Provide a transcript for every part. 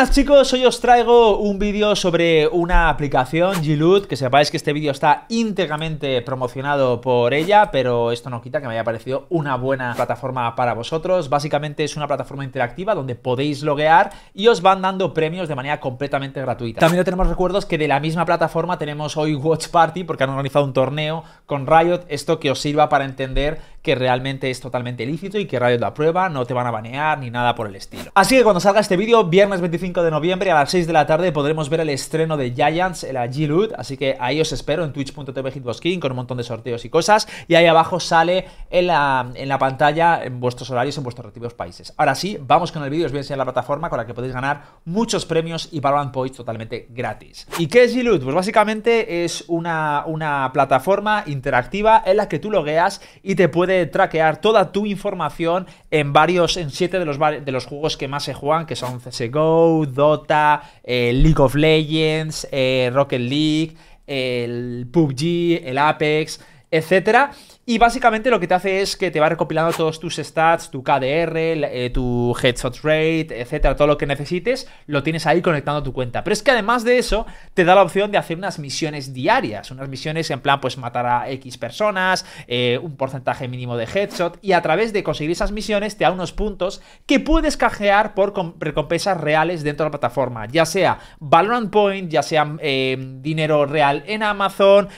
buenas chicos, hoy os traigo un vídeo sobre una aplicación, Giloot, que sepáis que este vídeo está íntegramente promocionado por ella, pero esto no quita que me haya parecido una buena plataforma para vosotros. Básicamente es una plataforma interactiva donde podéis loguear y os van dando premios de manera completamente gratuita. También tenemos recuerdos que de la misma plataforma tenemos hoy Watch Party porque han organizado un torneo con Riot, esto que os sirva para entender que realmente es totalmente lícito y que Radio lo aprueba, no te van a banear ni nada por el estilo. Así que cuando salga este vídeo, viernes 25 de noviembre a las 6 de la tarde podremos ver el estreno de Giants el la g así que ahí os espero en twitch.tv hitboxking con un montón de sorteos y cosas y ahí abajo sale en la, pantalla en vuestros horarios en vuestros respectivos países. Ahora sí, vamos con el vídeo, os voy a enseñar la plataforma con la que podéis ganar muchos premios y Valorant Points totalmente gratis. ¿Y qué es G-Loot? Pues básicamente es una, una plataforma interactiva en la que tú logueas y te puede traquear toda tu información en varios, en siete de los, de los juegos que más se juegan, que son CSGO, Dota, eh, League of Legends, eh, Rocket League, el PUBG, el Apex, etcétera. Y básicamente lo que te hace es que te va recopilando todos tus stats, tu KDR, eh, tu headshot rate, etcétera, todo lo que necesites, lo tienes ahí conectando a tu cuenta. Pero es que además de eso, te da la opción de hacer unas misiones diarias, unas misiones en plan, pues matar a X personas, eh, un porcentaje mínimo de headshot, y a través de conseguir esas misiones te da unos puntos que puedes cajear por recompensas reales dentro de la plataforma, ya sea Valorant Point, ya sea eh, dinero real en Amazon,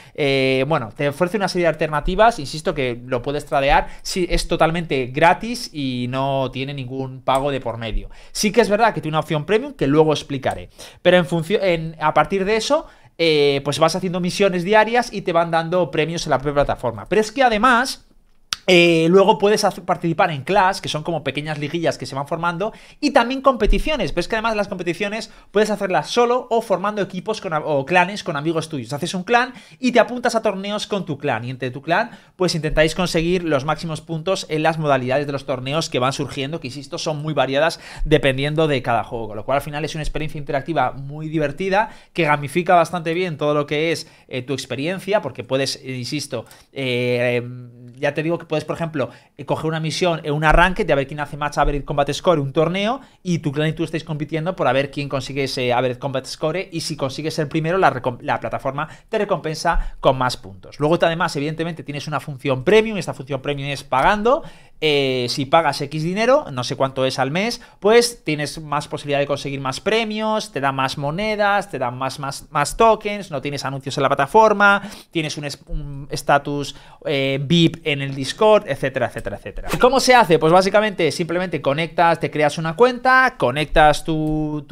bueno, te ofrece una serie de alternativas, insisto que lo puedes tradear, si es totalmente gratis y no tiene ningún pago de por medio. Sí que es verdad que tiene una opción premium que luego explicaré, pero en función, a partir de eso... Eh, pues vas haciendo misiones diarias y te van dando premios en la plataforma. Pero es que además, eh, luego puedes participar en class, que son como pequeñas liguillas que se van formando, y también competiciones. Pero es que además las competiciones puedes hacerlas solo o formando equipos o clanes con amigos tuyos. Haces un clan y te apuntas a torneos con tu clan. Y entre tu clan, pues intentáis conseguir los máximos puntos en las modalidades de los torneos que van surgiendo, que insisto, son muy variadas dependiendo de cada juego. lo cual al final es una experiencia interactiva muy divertida, que gamifica bastante bien todo lo que es eh, tu experiencia, porque puedes, eh, insisto, em, ya te digo que puedes, por ejemplo, eh, coger una misión en un arranque de a ver quién hace match Average Combat Score, un torneo, y tu clan tú estáis compitiendo por a ver quién consigue ese Average Combat Score, y si consigues el primero, la, la plataforma te recompensa con más puntos. Luego, además, evidentemente, tienes una función premium, esta función premium es pagando, eh, si pagas X dinero, no sé cuánto es al mes, pues tienes más posibilidad de conseguir más premios, te dan más monedas, te dan más, más, tokens, no tienes anuncios en la plataforma, tienes un estatus eh, VIP en el Discord, etcétera, etcétera, etcétera. ¿Cómo se hace? Pues básicamente simplemente conectas, te creas una cuenta, conectas tu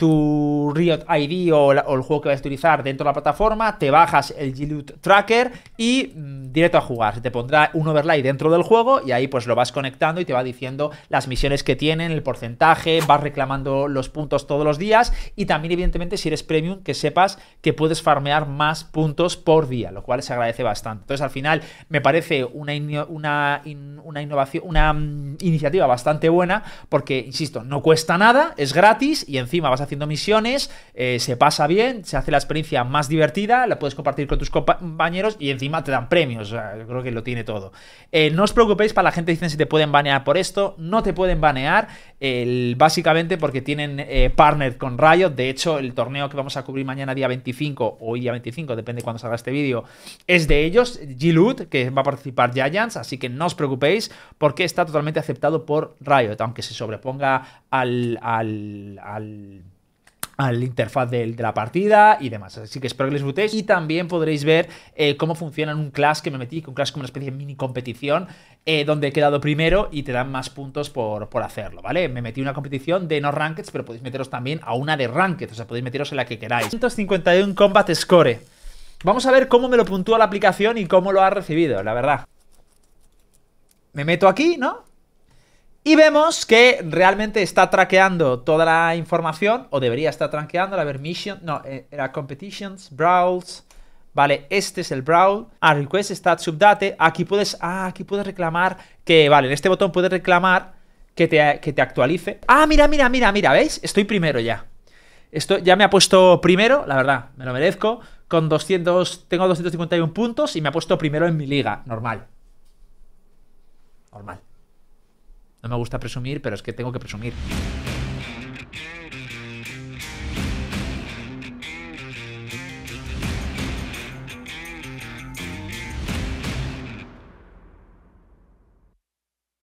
tu Riot ID o, el juego que vas a utilizar dentro de la plataforma, te bajas el g Tracker y mm, directo a jugar. te pondrá un overlay dentro del juego y ahí pues lo vas conectando y te va diciendo las misiones que tienen, el porcentaje, vas reclamando los puntos todos los días y también evidentemente si eres premium que sepas que puedes farmear más puntos por día, lo cual se agradece bastante. Entonces al final me parece una, una innovación, una mm, iniciativa bastante buena, porque, insisto, no cuesta nada, es gratis y encima vas haciendo misiones, eh, se pasa bien, se hace la experiencia más divertida, la puedes compartir con tus compañeros y encima te dan premios. yo creo que lo tiene todo. Eh, no os preocupéis para la gente dicen si te pueden banear por esto, no te pueden banear, básicamente porque tienen eh, partner con Riot. De hecho, el torneo que vamos a cubrir mañana día 25, hoy día 25, depende de cuando salga este vídeo, es de ellos, g que va a participar Giants, así que no os preocupéis porque está totalmente aceptado por Riot, aunque se sobreponga al, al, al interfaz de, la partida y demás. Así que espero que les guste. Y también podréis ver eh, cómo funciona en un clash que me metí, que un clash como una especie de mini competición, eh, donde he quedado primero y te dan más puntos por, por hacerlo, ¿vale? Me metí una competición de no rankeds, pero podéis meteros también a una de rankeds, o sea, podéis meteros en la que queráis. 151 Combat Score. Vamos a ver cómo me lo puntúa la aplicación y cómo lo ha recibido, la verdad me meto aquí, ¿no? Y vemos que realmente está traqueando toda la información, o debería estar traqueando. a ver, mission, no, eh, era competitions, brawls, vale, este es el brawl, A request stat subdate, aquí puedes, ah, aquí puedes reclamar que, vale, en este botón puedes reclamar que te, actualice. Ah, mira, mira, mira, mira, ¿veis? Estoy primero ya. Esto ya me ha puesto primero, la verdad, me lo merezco, con 200, tengo 251 puntos y me ha puesto primero en mi liga, normal normal. No me gusta presumir, pero es que tengo que presumir.